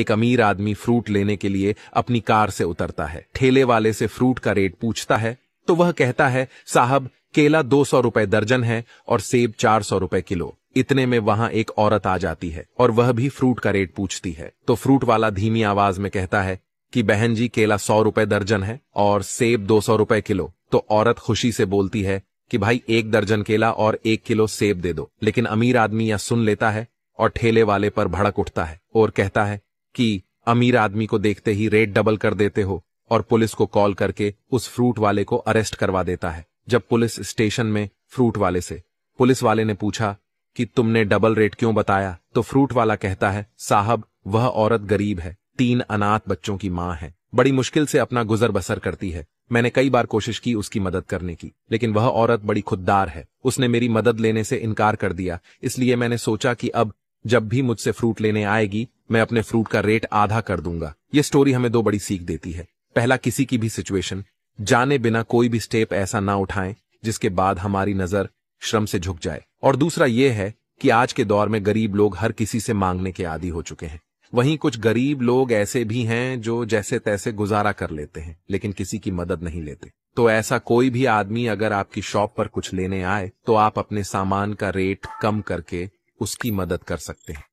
एक अमीर आदमी फ्रूट लेने के लिए अपनी कार से उतरता है ठेले वाले से फ्रूट का रेट पूछता है तो वह कहता है साहब केला दो सौ रूपए दर्जन है और सेब चार सौ रूपए किलो इतने में वहां एक औरत आ जाती है और वह भी फ्रूट का रेट पूछती है तो फ्रूट वाला धीमी आवाज में कहता है कि बहन जी केला सौ रुपए दर्जन है और सेब दो सौ रुपए किलो तो औरत खुशी से बोलती है कि भाई एक दर्जन केला और एक किलो सेब दे दो लेकिन अमीर आदमी यह सुन लेता है और ठेले वाले पर भड़क उठता है और कहता है कि अमीर आदमी को देखते ही रेट डबल कर देते हो और पुलिस को कॉल करके उस फ्रूट वाले को अरेस्ट करवा देता है जब पुलिस स्टेशन में फ्रूट वाले से पुलिस वाले ने पूछा कि तुमने डबल रेट क्यों बताया तो फ्रूट वाला कहता है साहब वह औरत गरीब है तीन अनाथ बच्चों की माँ है बड़ी मुश्किल से अपना गुजर बसर करती है मैंने कई बार कोशिश की उसकी मदद करने की लेकिन वह औरत बड़ी खुददार है उसने मेरी मदद लेने से इनकार कर दिया इसलिए मैंने सोचा कि अब जब भी मुझसे फ्रूट लेने आएगी मैं अपने फ्रूट का रेट आधा कर दूंगा ये स्टोरी हमें दो बड़ी सीख देती है पहला किसी की भी सिचुएशन जाने बिना कोई भी स्टेप ऐसा ना उठाएं जिसके बाद हमारी नजर श्रम से झुक जाए और दूसरा ये है कि आज के दौर में गरीब लोग हर किसी से मांगने के आदि हो चुके हैं वहीं कुछ गरीब लोग ऐसे भी हैं जो जैसे तैसे गुजारा कर लेते हैं लेकिन किसी की मदद नहीं लेते तो ऐसा कोई भी आदमी अगर आपकी शॉप पर कुछ लेने आए तो आप अपने सामान का रेट कम करके उसकी मदद कर सकते हैं